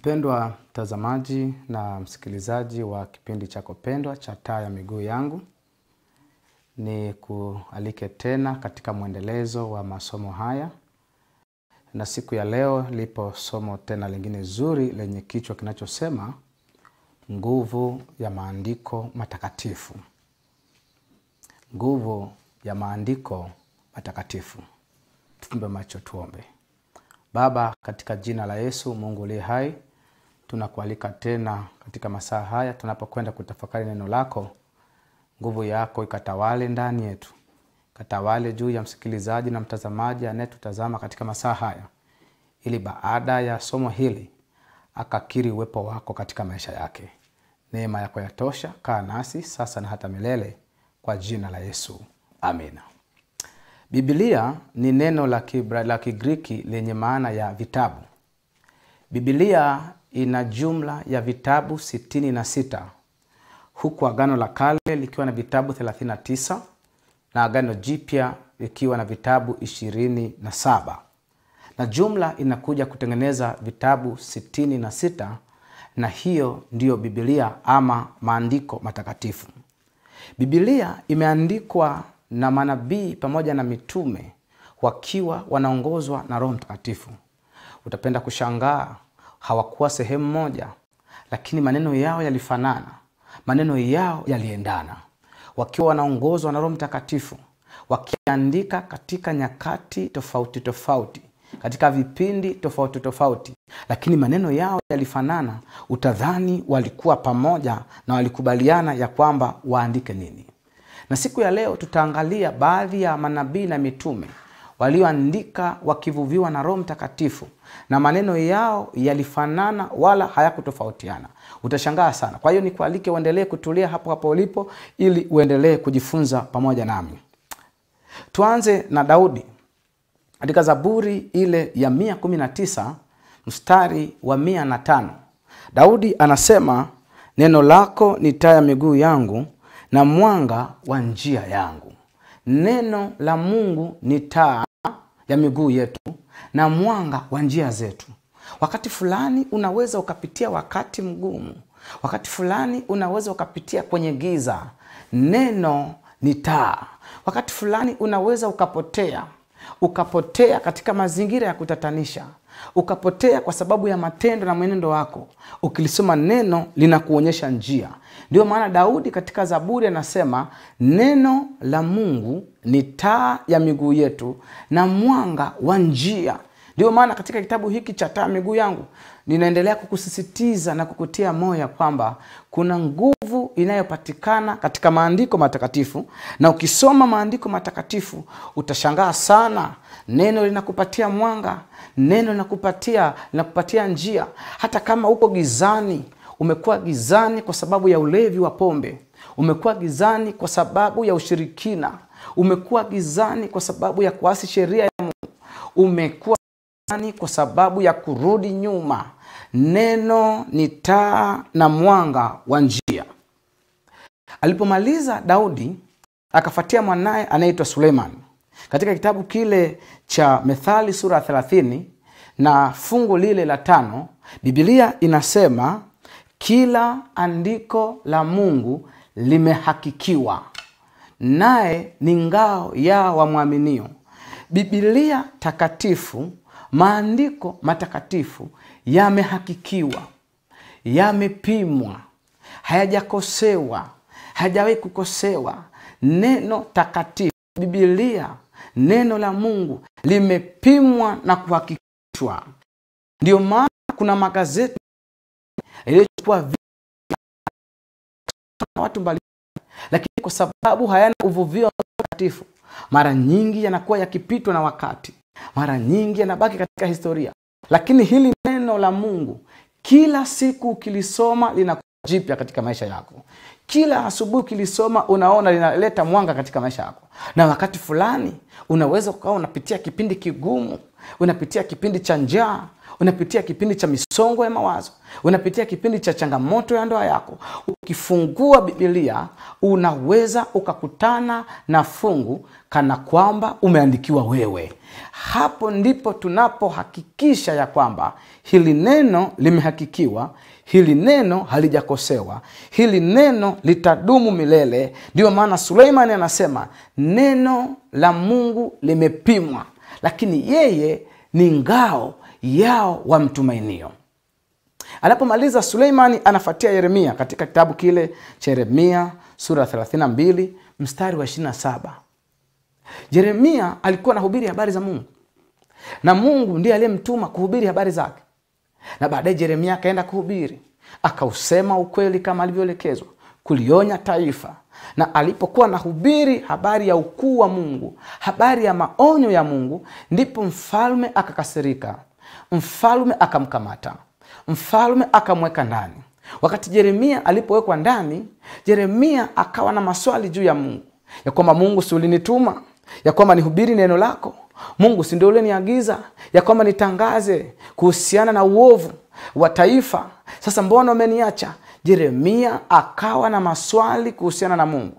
Mpendwa mtazamaji na msikilizaji wa kipindi chako pendwa cha Taa ya Miguu Yangu, ni kualike tena katika mwendelezo wa masomo haya, na siku ya leo lipo somo tena lingine zuri lenye kichwa kinachosema nguvu ya maandiko matakatifu. Nguvu ya maandiko matakatifu. Tufumbe macho tuombe. Baba, katika jina la Yesu, Mungu uliye hai Tunakualika tena katika masaa haya tunapokwenda kutafakari neno lako, nguvu yako ikatawale ndani yetu, katawale juu ya msikilizaji na mtazamaji anayetutazama katika masaa haya, ili baada ya somo hili akakiri uwepo wako katika maisha yake. Neema yako yatosha. Kaa nasi sasa na hata milele, kwa jina la Yesu, amina. Biblia ni neno la kigriki lenye maana ya vitabu. Biblia ina jumla ya vitabu 66 huku Agano la Kale likiwa na vitabu 39 na Agano Jipya likiwa na vitabu 27 na jumla inakuja kutengeneza vitabu 66 na hiyo ndiyo Biblia ama maandiko matakatifu. Biblia imeandikwa na manabii pamoja na mitume wakiwa wanaongozwa na Roho Mtakatifu. Utapenda kushangaa hawakuwa sehemu moja, lakini maneno yao yalifanana, maneno yao yaliendana, wakiwa wanaongozwa na Roho Mtakatifu, wakiandika katika nyakati tofauti tofauti katika vipindi tofauti tofauti, lakini maneno yao yalifanana. Utadhani walikuwa pamoja na walikubaliana ya kwamba waandike nini. Na siku ya leo tutaangalia baadhi ya manabii na mitume walioandika wakivuviwa na Roho Mtakatifu na maneno yao yalifanana wala hayakutofautiana. Utashangaa sana. Kwa hiyo nikualike uendelee kutulia hapo hapo ulipo, ili uendelee kujifunza pamoja nami. Tuanze na Daudi katika Zaburi ile ya mia kumi na tisa mstari wa mia na tano Daudi anasema neno lako ni taa ya miguu yangu na mwanga wa njia yangu. Neno la Mungu ni taa ya miguu yetu na mwanga wa njia zetu. Wakati fulani unaweza ukapitia wakati mgumu, wakati fulani unaweza ukapitia kwenye giza. Neno ni taa. Wakati fulani unaweza ukapotea, ukapotea katika mazingira ya kutatanisha, ukapotea kwa sababu ya matendo na mwenendo wako. Ukilisoma neno linakuonyesha njia. Ndiyo maana Daudi katika Zaburi anasema neno la Mungu ni taa ya miguu yetu na mwanga wa njia. Ndiyo maana katika kitabu hiki cha taa miguu yangu ninaendelea kukusisitiza na kukutia moyo kwamba kuna nguvu inayopatikana katika maandiko matakatifu, na ukisoma maandiko matakatifu utashangaa sana. Neno linakupatia mwanga, Neno linakupatia linakupatia njia, hata kama uko gizani. Umekuwa gizani kwa sababu ya ulevi wa pombe, umekuwa gizani kwa sababu ya ushirikina, umekuwa gizani kwa sababu ya kuasi sheria ya Mungu, umekuwa gizani kwa sababu ya kurudi nyuma. Neno ni taa na mwanga wa njia. Alipomaliza Daudi akafuatia mwanaye anaitwa Suleiman katika kitabu kile cha Methali sura ya 30 na fungu lile la tano, bibilia inasema kila andiko la Mungu limehakikiwa, naye ni ngao ya wamwaminio. bibilia takatifu, maandiko matakatifu yamehakikiwa, yamepimwa, hayajakosewa, hayajawahi kukosewa. Neno takatifu bibilia neno la Mungu limepimwa na kuhakikishwa. Ndiyo maana kuna magazeti yaliyochukua watu mbali, lakini kwa sababu hayana uvuvio wa mara nyingi yanakuwa yakipitwa na wakati, mara nyingi yanabaki katika historia. Lakini hili neno la Mungu kila siku ukilisoma linakuwa jipya katika maisha yako kila asubuhi ukilisoma unaona linaleta mwanga katika maisha yako na wakati fulani unaweza ukawa unapitia kipindi kigumu unapitia kipindi cha njaa unapitia kipindi cha misongo ya mawazo unapitia kipindi cha changamoto ya ndoa yako ukifungua bibilia unaweza ukakutana na fungu kana kwamba umeandikiwa wewe hapo ndipo tunapohakikisha ya kwamba hili neno limehakikiwa hili neno halijakosewa, hili neno litadumu milele. Ndiyo maana Suleimani anasema neno la Mungu limepimwa, lakini yeye ni ngao yao wamtumainio. Anapomaliza Suleimani anafuatia Yeremia katika kitabu kile cha Yeremia sura 32 mstari wa 27. Yeremia alikuwa anahubiri habari za Mungu na Mungu ndiye aliyemtuma kuhubiri habari zake na baadaye jeremia akaenda kuhubiri, akausema ukweli kama alivyoelekezwa, kulionya taifa. Na alipokuwa nahubiri habari ya ukuu wa Mungu, habari ya maonyo ya Mungu, ndipo mfalme akakasirika, mfalme akamkamata, mfalme akamweka ndani. Wakati jeremia alipowekwa ndani, jeremia akawa na maswali juu ya Mungu ya kwamba Mungu si ulinituma, ya kwamba nihubiri neno lako Mungu, si ndio niagiza ya kwamba nitangaze kuhusiana na uovu wa taifa? Sasa mbona umeniacha? Yeremia akawa na maswali kuhusiana na Mungu.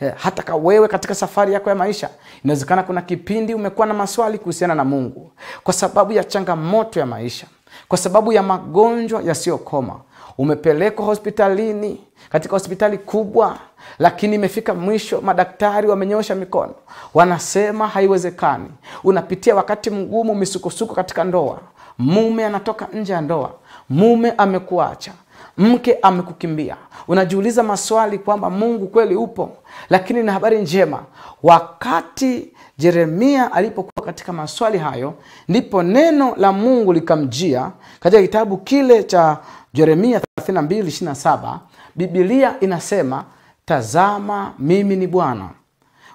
Eh, hata ka wewe katika safari yako ya maisha, inawezekana kuna kipindi umekuwa na maswali kuhusiana na Mungu kwa sababu ya changamoto ya maisha, kwa sababu ya magonjwa yasiyokoma, umepelekwa hospitalini katika hospitali kubwa lakini imefika mwisho madaktari wamenyosha mikono wanasema haiwezekani unapitia wakati mgumu misukosuko katika ndoa mume anatoka nje ya ndoa mume amekuacha mke amekukimbia unajiuliza maswali kwamba mungu kweli upo lakini na habari njema wakati jeremia alipokuwa katika maswali hayo ndipo neno la mungu likamjia katika kitabu kile cha Yeremia 32:27 Biblia inasema, tazama mimi ni Bwana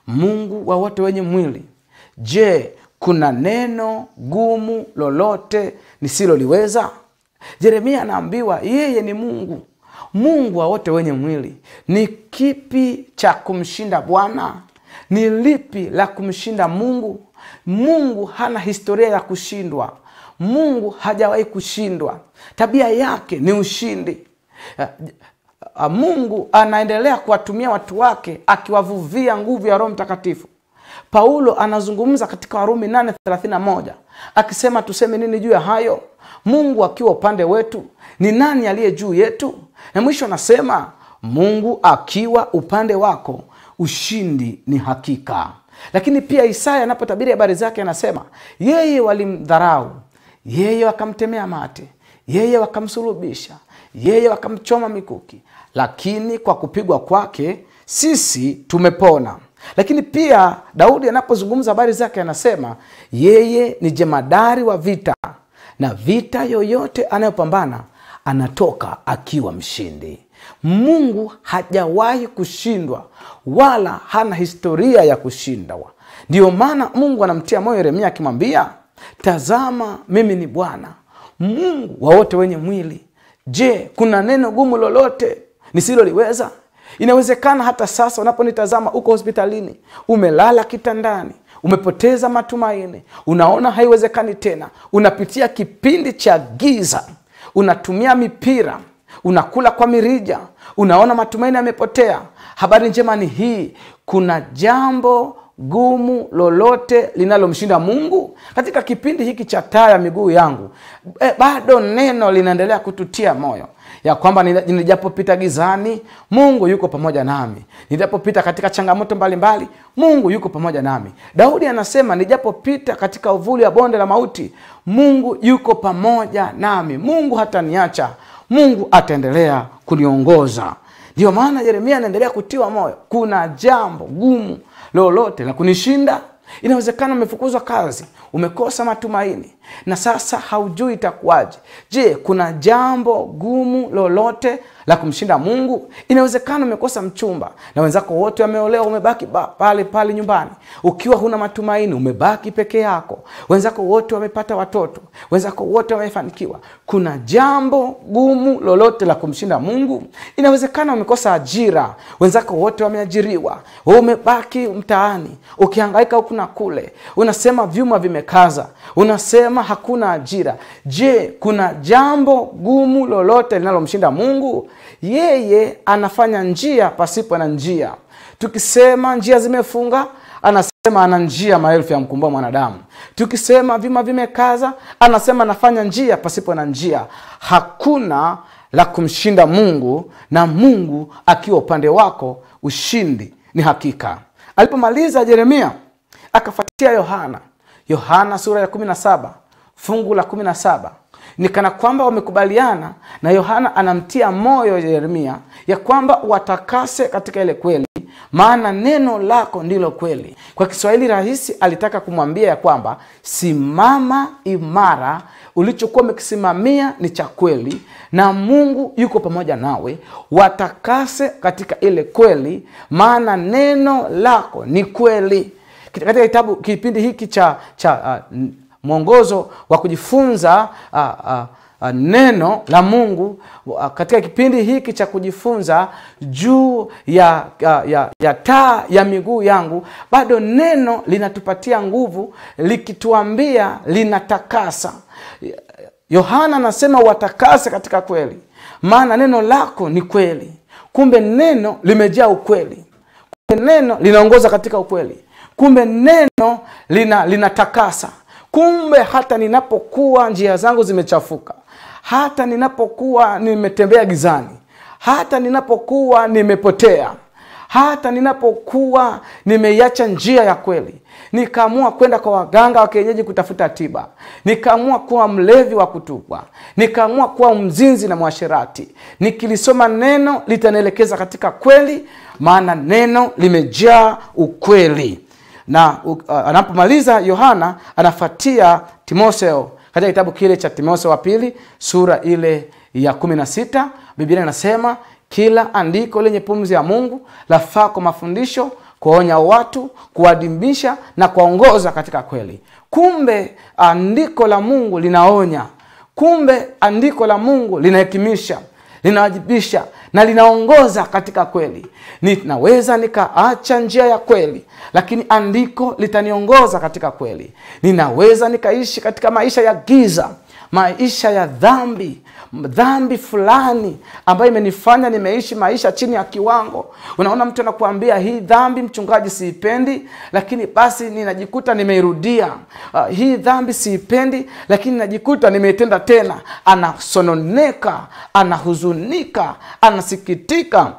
Mungu wa wote wenye mwili. Je, kuna neno gumu lolote nisiloliweza? Yeremia anaambiwa yeye ni Mungu, Mungu wa wote wenye mwili. Ni kipi cha kumshinda Bwana? Ni lipi la kumshinda Mungu? Mungu hana historia ya kushindwa. Mungu hajawahi kushindwa, tabia yake ni ushindi. Ah, Mungu anaendelea kuwatumia watu wake akiwavuvia nguvu ya Roho Mtakatifu. Paulo anazungumza katika Warumi 8:31 akisema, tuseme nini juu ya hayo? Mungu akiwa upande wetu, ni nani aliye juu yetu? Na mwisho anasema Mungu akiwa upande wako, ushindi ni hakika. Lakini pia Isaya anapotabiri habari zake anasema, yeye walimdharau yeye wakamtemea mate, yeye wakamsulubisha, yeye wakamchoma mikuki, lakini kwa kupigwa kwake sisi tumepona. Lakini pia Daudi anapozungumza habari zake anasema yeye ni jemadari wa vita, na vita yoyote anayopambana anatoka akiwa mshindi. Mungu hajawahi kushindwa wala hana historia ya kushindwa. Ndiyo maana Mungu anamtia moyo Yeremia akimwambia Tazama mimi ni Bwana Mungu wa wote wenye mwili. Je, kuna neno gumu lolote nisiloliweza? Inawezekana hata sasa unaponitazama uko hospitalini, umelala kitandani, umepoteza matumaini, unaona haiwezekani tena, unapitia kipindi cha giza, unatumia mipira, unakula kwa mirija, unaona matumaini yamepotea. Habari njema ni hii, kuna jambo gumu lolote linalomshinda Mungu katika kipindi hiki cha taa ya miguu yangu. E, bado neno linaendelea kututia moyo ya kwamba nijapopita gizani Mungu yuko pamoja nami, nijapopita katika changamoto mbalimbali mbali, Mungu yuko pamoja nami. Daudi anasema nijapopita katika uvuli wa bonde la mauti, Mungu yuko pamoja nami, Mungu hataniacha, Mungu ataendelea kuniongoza. Ndiyo maana Yeremia anaendelea kutiwa moyo, kuna jambo gumu lolote la kunishinda. Inawezekana umefukuzwa kazi, umekosa matumaini, na sasa haujui itakuwaje. Je, kuna jambo gumu lolote la kumshinda Mungu? Inawezekana umekosa mchumba na wenzako wote wameolewa, umebaki pale pale nyumbani ukiwa huna matumaini, umebaki peke yako. Wenzako wote wamepata watoto, wenzako wote wamefanikiwa. Kuna jambo gumu lolote la kumshinda Mungu? Inawezekana umekosa ajira, wenzako wote wameajiriwa, umebaki mtaani ukihangaika huku na kule, unasema vyuma vimekaza, unasema anasema hakuna ajira, je, kuna jambo gumu lolote linalomshinda Mungu? Yeye anafanya njia pasipo na njia. Tukisema njia zimefunga, anasema ana njia maelfu ya mkumbua mwanadamu. Tukisema vima vimekaza, anasema anafanya njia pasipo na njia. Hakuna la kumshinda Mungu, na Mungu akiwa upande wako, ushindi ni hakika. Alipomaliza Yeremia akafuatia Yohana. Yohana sura ya 17 fungu la kumi na saba ni kana kwamba wamekubaliana na Yohana anamtia moyo Yeremia ya kwamba watakase katika ile kweli, maana neno lako ndilo kweli. Kwa Kiswahili rahisi alitaka kumwambia ya kwamba simama imara, ulichokuwa umekisimamia ni cha kweli na Mungu yuko pamoja nawe. Watakase katika ile kweli, maana neno lako ni kweli. Katika kitabu kipindi hiki cha, cha uh, mwongozo wa kujifunza a, a, a, neno la Mungu a, katika kipindi hiki cha kujifunza juu ya, a, ya, ya taa ya miguu yangu, bado neno linatupatia nguvu likituambia linatakasa. Yohana anasema watakase katika kweli, maana neno lako ni kweli. Kumbe neno limejaa ukweli, kumbe neno linaongoza katika ukweli, kumbe neno lina linatakasa kumbe hata ninapokuwa njia zangu zimechafuka, hata ninapokuwa nimetembea gizani, hata ninapokuwa nimepotea, hata ninapokuwa nimeiacha njia ya kweli, nikaamua kwenda kwa waganga wa kienyeji kutafuta tiba, nikaamua kuwa mlevi wa kutupwa, nikaamua kuwa mzinzi na mwasherati, nikilisoma neno litanielekeza katika kweli, maana neno limejaa ukweli na uh, anapomaliza Yohana anafuatia Timotheo katika kitabu kile cha Timotheo wa pili sura ile ya kumi na sita Biblia inasema kila andiko lenye pumzi ya Mungu lafaa kwa mafundisho, kuwaonya watu, kuwaadimbisha na kuwaongoza katika kweli. Kumbe andiko la Mungu linaonya, kumbe andiko la Mungu linahekimisha linawajibisha na linaongoza katika kweli. Ninaweza nikaacha njia ya kweli, lakini andiko litaniongoza katika kweli. Ninaweza nikaishi katika maisha ya giza, maisha ya dhambi, dhambi fulani ambayo imenifanya nimeishi maisha chini ya kiwango. Unaona, mtu anakuambia hii dhambi, mchungaji, siipendi, lakini basi ninajikuta nimeirudia. Uh, hii dhambi siipendi, lakini najikuta nimeitenda tena. Anasononeka, anahuzunika, anasikitika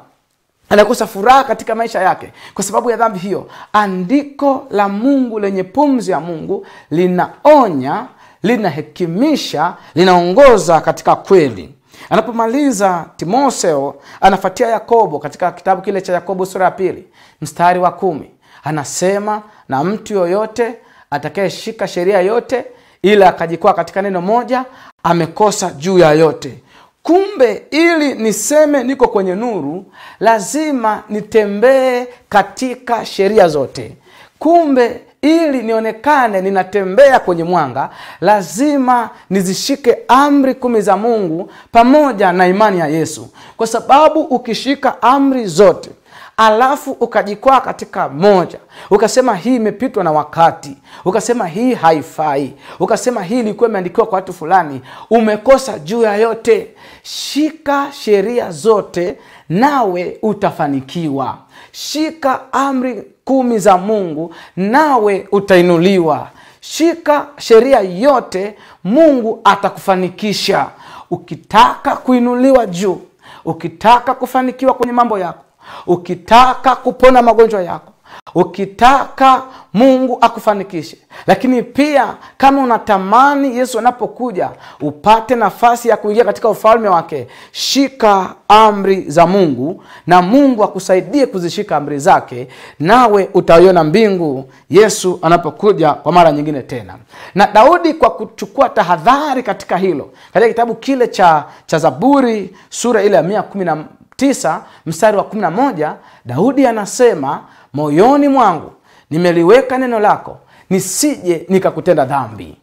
anakosa furaha katika maisha yake kwa sababu ya dhambi hiyo. Andiko la Mungu lenye pumzi ya Mungu linaonya linahekimisha, linaongoza katika kweli. Anapomaliza Timotheo anafuatia Yakobo katika kitabu kile cha Yakobo sura ya pili mstari wa kumi anasema, na mtu yoyote atakayeshika sheria yote ila akajikwaa katika neno moja amekosa juu ya yote. Kumbe ili niseme niko kwenye nuru, lazima nitembee katika sheria zote. Kumbe ili nionekane ninatembea kwenye mwanga, lazima nizishike amri kumi za Mungu pamoja na imani ya Yesu, kwa sababu ukishika amri zote alafu ukajikwaa katika moja, ukasema hii imepitwa na wakati, ukasema hii haifai, ukasema hii ilikuwa imeandikiwa kwa watu fulani, umekosa juu ya yote. Shika sheria zote nawe utafanikiwa. Shika amri kumi za Mungu nawe utainuliwa. Shika sheria yote, Mungu atakufanikisha. Ukitaka kuinuliwa juu, ukitaka kufanikiwa kwenye mambo yako, ukitaka kupona magonjwa yako ukitaka Mungu akufanikishe, lakini pia kama unatamani Yesu anapokuja upate nafasi ya kuingia katika ufalme wake, shika amri za Mungu na Mungu akusaidie kuzishika amri zake, nawe utaiona mbingu Yesu anapokuja kwa mara nyingine tena. Na Daudi kwa kuchukua tahadhari katika hilo, katika kitabu kile cha, cha Zaburi sura ile ya 19 mstari wa 11 Daudi anasema moyoni mwangu nimeliweka neno lako nisije nikakutenda dhambi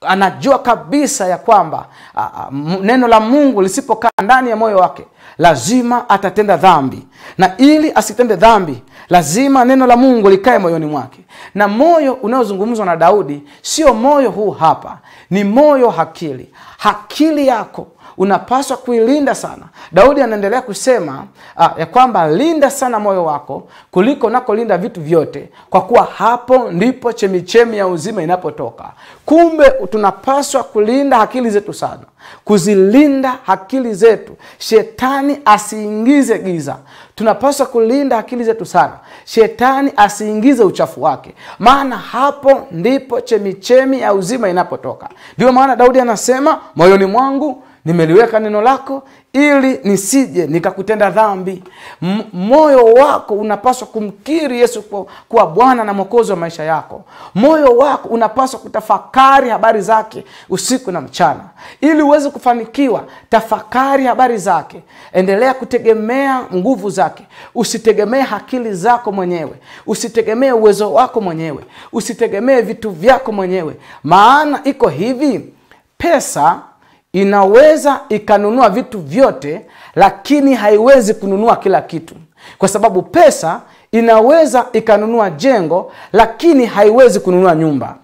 anajua kabisa ya kwamba a, a, neno la mungu lisipokaa ndani ya moyo wake lazima atatenda dhambi na ili asitende dhambi lazima neno la mungu likae moyoni mwake na moyo unaozungumzwa na daudi sio moyo huu hapa ni moyo hakili hakili yako unapaswa kuilinda sana. Daudi anaendelea kusema a, ah, ya kwamba linda sana moyo wako kuliko unakolinda vitu vyote, kwa kuwa hapo ndipo chemichemi ya uzima inapotoka. Kumbe tunapaswa kulinda akili zetu sana, kuzilinda akili zetu, shetani asiingize giza. Tunapaswa kulinda akili zetu sana, shetani asiingize uchafu wake, maana hapo ndipo chemichemi ya uzima inapotoka. Ndio maana Daudi anasema moyoni mwangu nimeliweka neno lako ili nisije nikakutenda dhambi. M moyo wako unapaswa kumkiri Yesu kuwa Bwana na Mwokozi wa maisha yako. Moyo wako unapaswa kutafakari habari zake usiku na mchana, ili uweze kufanikiwa. Tafakari habari zake, endelea kutegemea nguvu zake. Usitegemee hakili zako mwenyewe, usitegemee uwezo wako mwenyewe, usitegemee vitu vyako mwenyewe, maana iko hivi, pesa inaweza ikanunua vitu vyote, lakini haiwezi kununua kila kitu, kwa sababu pesa inaweza ikanunua jengo, lakini haiwezi kununua nyumba.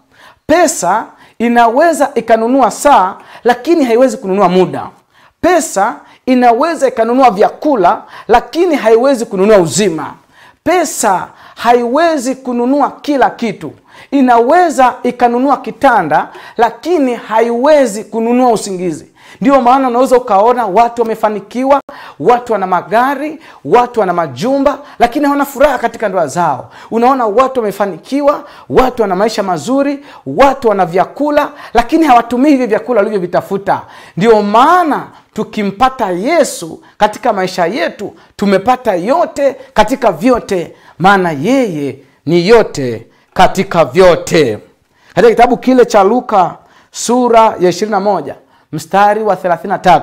Pesa inaweza ikanunua saa, lakini haiwezi kununua muda. Pesa inaweza ikanunua vyakula, lakini haiwezi kununua uzima. Pesa haiwezi kununua kila kitu inaweza ikanunua kitanda, lakini haiwezi kununua usingizi. Ndio maana unaweza ukaona watu wamefanikiwa, watu wana magari, watu wana majumba, lakini hawana furaha katika ndoa zao. Unaona watu wamefanikiwa, watu wana maisha mazuri, watu wana vyakula, lakini hawatumii hivyo vyakula walivyovitafuta. Ndio maana tukimpata Yesu katika maisha yetu, tumepata yote katika vyote, maana yeye ni yote katika vyote katika kitabu kile cha luka sura ya 21 mstari wa 33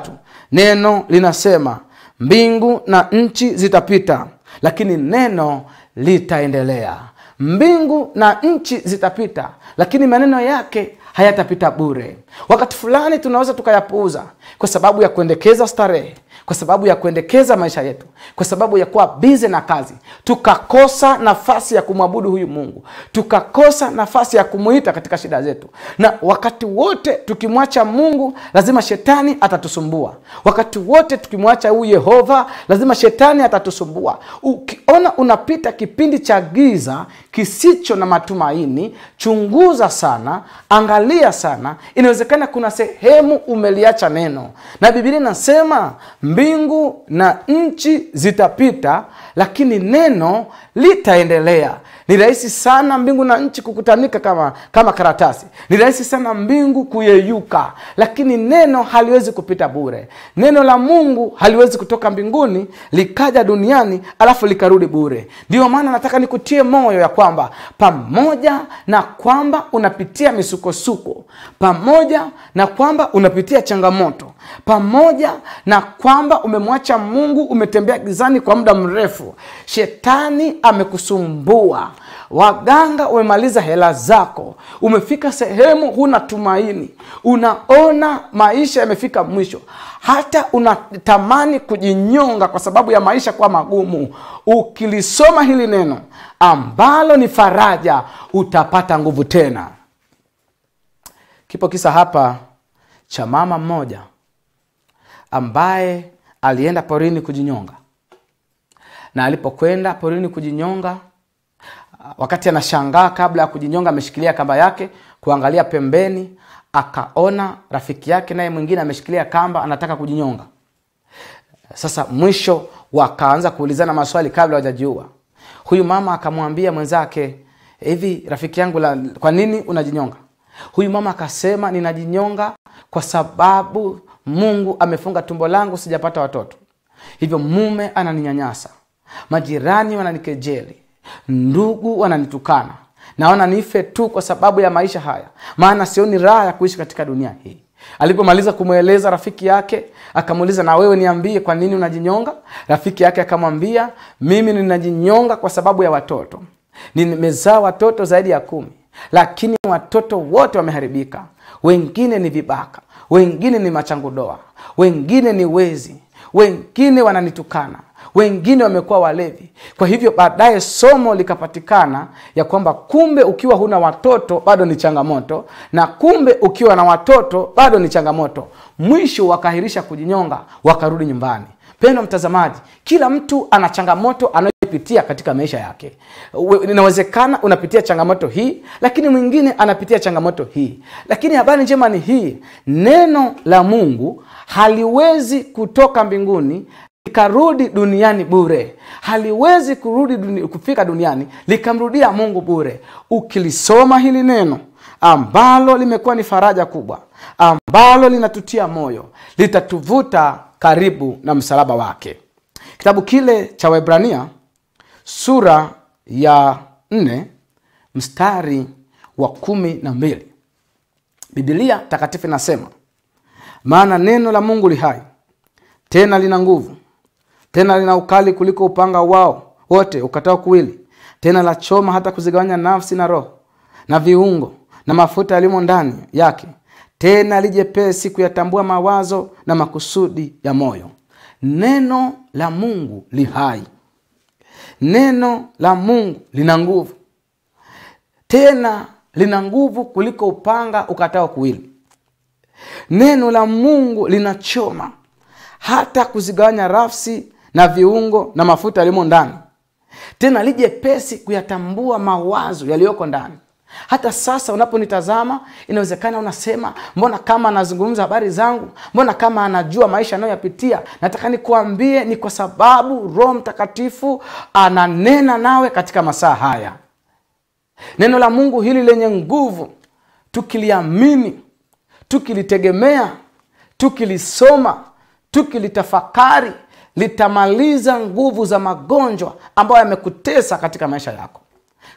neno linasema mbingu na nchi zitapita lakini neno litaendelea mbingu na nchi zitapita lakini maneno yake hayatapita bure wakati fulani tunaweza tukayapuuza kwa sababu ya kuendekeza starehe kwa sababu ya kuendekeza maisha yetu, kwa sababu ya kuwa bize na kazi, tukakosa nafasi ya kumwabudu huyu Mungu, tukakosa nafasi ya kumuita katika shida zetu. Na wakati wote tukimwacha Mungu, lazima shetani atatusumbua. Wakati wote tukimwacha huyu Yehova, lazima shetani atatusumbua. Ukiona unapita kipindi cha giza kisicho na matumaini, chunguza sana, angalia sana, inawezekana kuna sehemu umeliacha neno, na Biblia inasema mbingu na nchi zitapita, lakini neno litaendelea. Ni rahisi sana mbingu na nchi kukutanika kama, kama karatasi. Ni rahisi sana mbingu kuyeyuka, lakini neno haliwezi kupita bure. Neno la Mungu haliwezi kutoka mbinguni likaja duniani alafu likarudi bure. Ndiyo maana nataka nikutie moyo ya kwamba pamoja na kwamba unapitia misukosuko, pamoja na kwamba unapitia changamoto pamoja na kwamba umemwacha Mungu, umetembea gizani kwa muda mrefu, shetani amekusumbua, waganga umemaliza hela zako, umefika sehemu huna tumaini, unaona maisha yamefika mwisho, hata unatamani kujinyonga kwa sababu ya maisha kuwa magumu, ukilisoma hili neno ambalo ni faraja, utapata nguvu tena. Kipo kisa hapa cha mama mmoja ambaye alienda porini kujinyonga na alipokwenda porini kujinyonga wakati anashangaa kabla ya kujinyonga ameshikilia kamba yake kuangalia pembeni akaona rafiki yake naye mwingine ameshikilia kamba anataka kujinyonga sasa mwisho wakaanza kuulizana maswali kabla wajajiua huyu mama akamwambia mwenzake hivi rafiki yangu la, kwa nini unajinyonga huyu mama akasema ninajinyonga kwa sababu Mungu amefunga tumbo langu sijapata watoto, hivyo mume ananinyanyasa, majirani wananikejeli, ndugu wananitukana, naona nife tu kwa sababu ya maisha haya, maana sioni raha ya kuishi katika dunia hii. Alipomaliza kumweleza rafiki yake, akamuuliza na wewe niambie, kwa nini unajinyonga? Rafiki yake akamwambia, mimi ninajinyonga kwa sababu ya watoto. Nimezaa watoto zaidi ya kumi, lakini watoto wote wameharibika, wengine ni vibaka, wengine ni machangudoa, wengine ni wezi, wengine wananitukana, wengine wamekuwa walevi. Kwa hivyo baadaye somo likapatikana ya kwamba kumbe ukiwa huna watoto bado ni changamoto, na kumbe ukiwa na watoto bado ni changamoto. Mwisho wakaahirisha kujinyonga, wakarudi nyumbani. Mpendwa mtazamaji, kila mtu ana changamoto anayopitia katika maisha yake. Inawezekana unapitia changamoto hii, lakini mwingine anapitia changamoto hii. Lakini habari njema ni hii, neno la Mungu haliwezi kutoka mbinguni likarudi duniani bure, haliwezi kurudi duni, kufika duniani likamrudia Mungu bure. Ukilisoma hili neno ambalo limekuwa ni faraja kubwa, ambalo linatutia moyo, litatuvuta karibu na msalaba wake kitabu kile cha waibrania sura ya nne mstari wa kumi na mbili bibilia takatifu inasema maana neno la mungu li hai tena lina nguvu tena lina ukali kuliko upanga wao wote ukatao kuwili tena la choma hata kuzigawanya nafsi na roho na viungo na mafuta yalimo ndani yake tena lijepesi kuyatambua mawazo na makusudi ya moyo. Neno la Mungu li hai, neno la Mungu lina nguvu, tena lina nguvu kuliko upanga ukatao kuwili. Neno la Mungu linachoma hata kuzigawanya rafsi na viungo na mafuta yalimo ndani, tena lijepesi kuyatambua mawazo yaliyoko ndani hata sasa unaponitazama, inawezekana unasema mbona kama anazungumza habari zangu, mbona kama anajua maisha anayoyapitia. Nataka nikuambie ni kwa sababu Roho Mtakatifu ananena nawe katika masaa haya. Neno la Mungu hili lenye nguvu, tukiliamini, tukilitegemea, tukilisoma, tukilitafakari, litamaliza nguvu za magonjwa ambayo yamekutesa katika maisha yako.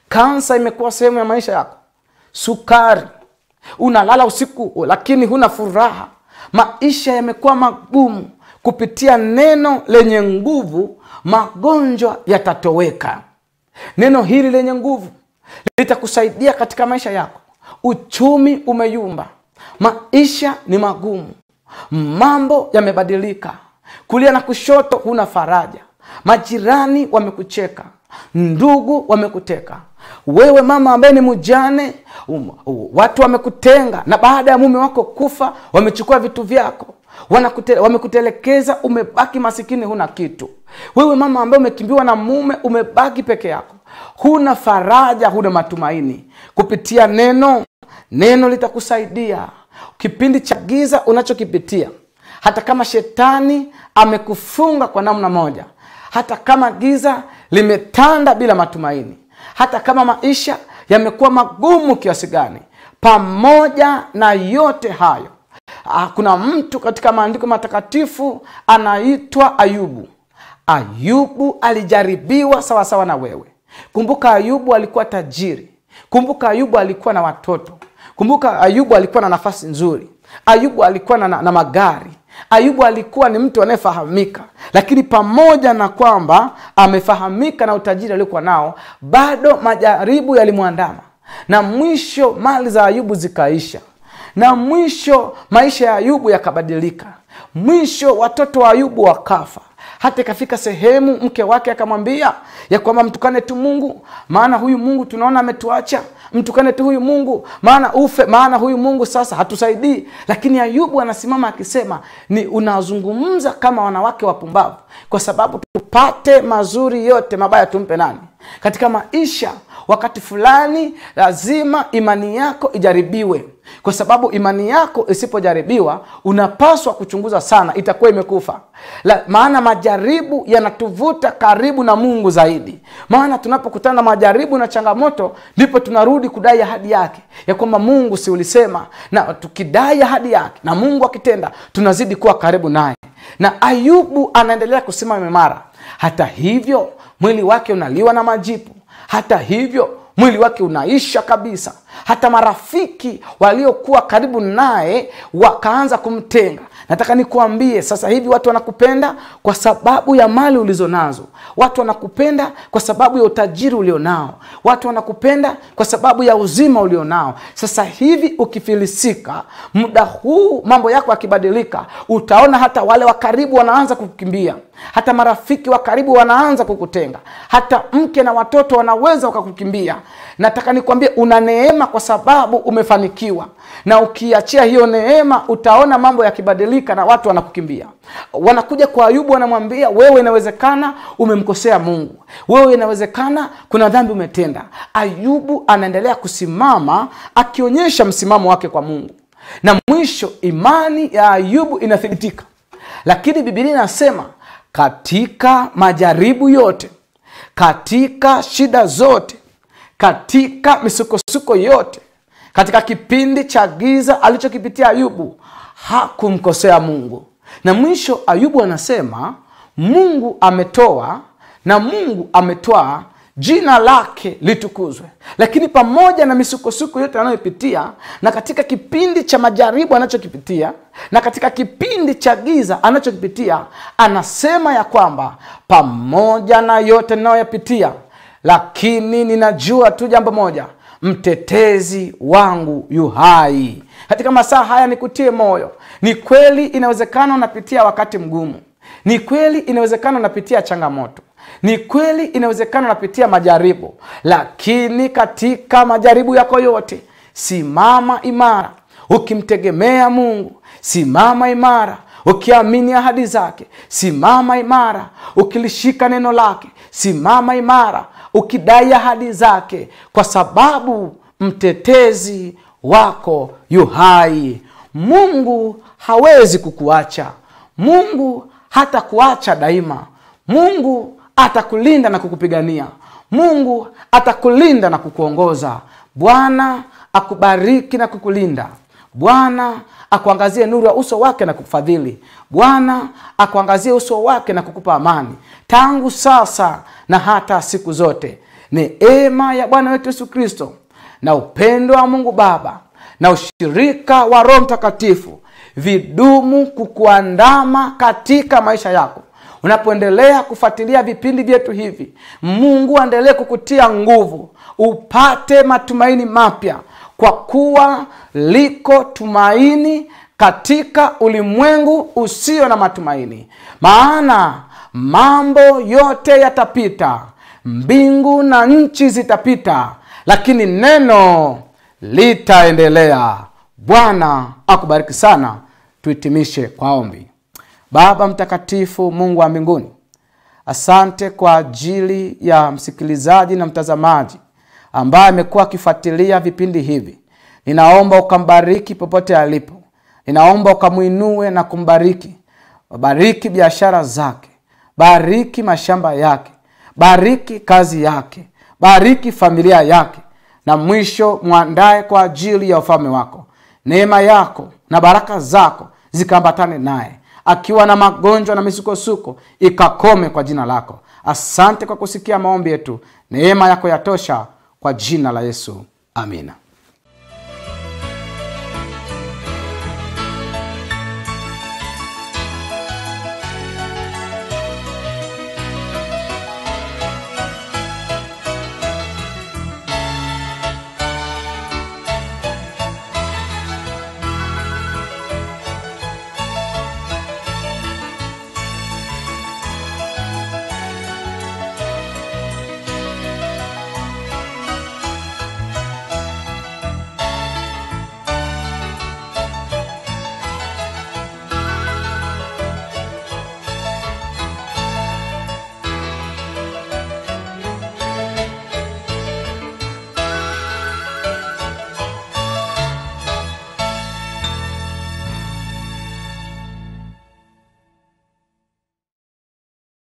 Kansa imekuwa sehemu ya maisha yako, sukari, unalala usiku lakini huna furaha, maisha yamekuwa magumu. Kupitia neno lenye nguvu, magonjwa yatatoweka. Neno hili lenye nguvu litakusaidia katika maisha yako. Uchumi umeyumba, maisha ni magumu, mambo yamebadilika, kulia na kushoto huna faraja, majirani wamekucheka, ndugu wamekuteka, wewe mama ambaye ni mjane, um, um, watu wamekutenga, na baada ya mume wako kufa wamechukua vitu vyako wamekutelekeza umebaki masikini, huna kitu. Wewe mama ambaye umekimbiwa na mume, umebaki peke yako, huna faraja, huna matumaini. Kupitia neno, neno litakusaidia kipindi cha giza unachokipitia. Hata kama shetani amekufunga kwa namna moja, hata kama giza limetanda bila matumaini, hata kama maisha yamekuwa magumu kiasi gani. Pamoja na yote hayo, ah, kuna mtu katika maandiko matakatifu anaitwa Ayubu. Ayubu alijaribiwa sawasawa na wewe. Kumbuka, Ayubu alikuwa tajiri. Kumbuka, Ayubu alikuwa na watoto. Kumbuka, Ayubu alikuwa na nafasi nzuri. Ayubu alikuwa na, na, na magari. Ayubu alikuwa ni mtu anayefahamika, lakini pamoja na kwamba amefahamika na utajiri aliokuwa nao, bado majaribu yalimwandama, na mwisho mali za Ayubu zikaisha, na mwisho maisha ya Ayubu yakabadilika, mwisho watoto wa Ayubu wakafa hata ikafika sehemu mke wake akamwambia ya kwamba mtukane tu Mungu, maana huyu Mungu tunaona ametuacha, mtukane tu huyu Mungu, maana ufe, maana huyu Mungu sasa hatusaidii. Lakini Ayubu anasimama akisema, ni unazungumza kama wanawake wapumbavu, kwa sababu tupate mazuri yote, mabaya tumpe nani? Katika maisha, wakati fulani lazima imani yako ijaribiwe kwa sababu imani yako isipojaribiwa unapaswa kuchunguza sana, itakuwa imekufa. La, maana majaribu yanatuvuta karibu na Mungu zaidi. Maana tunapokutana na majaribu na changamoto, ndipo tunarudi kudai ahadi yake ya kwamba Mungu si ulisema, na tukidai ahadi yake na Mungu akitenda, tunazidi kuwa karibu naye. Na Ayubu anaendelea kusimama imara. Hata hivyo mwili wake unaliwa na majipu, hata hivyo mwili wake unaisha kabisa hata marafiki waliokuwa karibu naye wakaanza kumtenga nataka nikuambie sasa hivi watu wanakupenda kwa sababu ya mali ulizo nazo watu wanakupenda kwa sababu ya utajiri ulionao watu wanakupenda kwa sababu ya uzima ulionao sasa hivi ukifilisika muda huu mambo yako yakibadilika utaona hata wale wa karibu wanaanza kukimbia hata marafiki wa karibu wanaanza kukutenga, hata mke na watoto wanaweza wakakukimbia. Nataka nikwambie una neema kwa sababu umefanikiwa, na ukiachia hiyo neema utaona mambo yakibadilika na watu wanakukimbia. Wanakuja kwa Ayubu, wanamwambia wewe, inawezekana umemkosea Mungu, wewe inawezekana kuna dhambi umetenda. Ayubu anaendelea kusimama akionyesha msimamo wake kwa Mungu, na mwisho imani ya Ayubu inathibitika. Lakini bibilia inasema katika majaribu yote, katika shida zote, katika misukosuko yote, katika kipindi cha giza alichokipitia Ayubu hakumkosea Mungu. Na mwisho Ayubu anasema Mungu ametoa na Mungu ametwaa jina lake litukuzwe. Lakini pamoja na misukosuko yote anayopitia na katika kipindi cha majaribu anachokipitia na katika kipindi cha giza anachokipitia, anasema ya kwamba pamoja na yote ninayoyapitia, lakini ninajua tu jambo moja, mtetezi wangu yu hai. Katika masaa haya nikutie moyo. Ni kweli inawezekana unapitia wakati mgumu, ni kweli inawezekana unapitia changamoto ni kweli inawezekana unapitia majaribu, lakini katika majaribu yako yote simama imara ukimtegemea Mungu. Simama imara ukiamini ahadi zake. Simama imara ukilishika neno lake. Simama imara ukidai ahadi zake, kwa sababu mtetezi wako yu hai. Mungu hawezi kukuacha. Mungu hatakuacha daima. Mungu atakulinda na kukupigania. Mungu atakulinda na kukuongoza. Bwana akubariki na kukulinda. Bwana akuangazie nuru ya uso wake na kukufadhili. Bwana akuangazie uso wake na kukupa amani, tangu sasa na hata siku zote. Neema ya Bwana wetu Yesu Kristo na upendo wa Mungu Baba na ushirika wa Roho Mtakatifu vidumu kukuandama katika maisha yako Unapoendelea kufuatilia vipindi vyetu hivi, Mungu aendelee kukutia nguvu, upate matumaini mapya, kwa kuwa liko tumaini katika ulimwengu usio na matumaini. Maana mambo yote yatapita, mbingu na nchi zitapita, lakini neno litaendelea. Bwana akubariki sana. Tuhitimishe kwa ombi. Baba Mtakatifu, Mungu wa mbinguni, asante kwa ajili ya msikilizaji na mtazamaji ambaye amekuwa akifuatilia vipindi hivi. Ninaomba ukambariki popote alipo, ninaomba ukamwinue na kumbariki. Bariki biashara zake, bariki mashamba yake, bariki kazi yake, bariki familia yake, na mwisho mwandaye kwa ajili ya ufalme wako. Neema yako na baraka zako zikaambatane naye akiwa na magonjwa na misukosuko ikakome kwa jina lako asante kwa kusikia maombi yetu neema yako yatosha kwa jina la yesu amina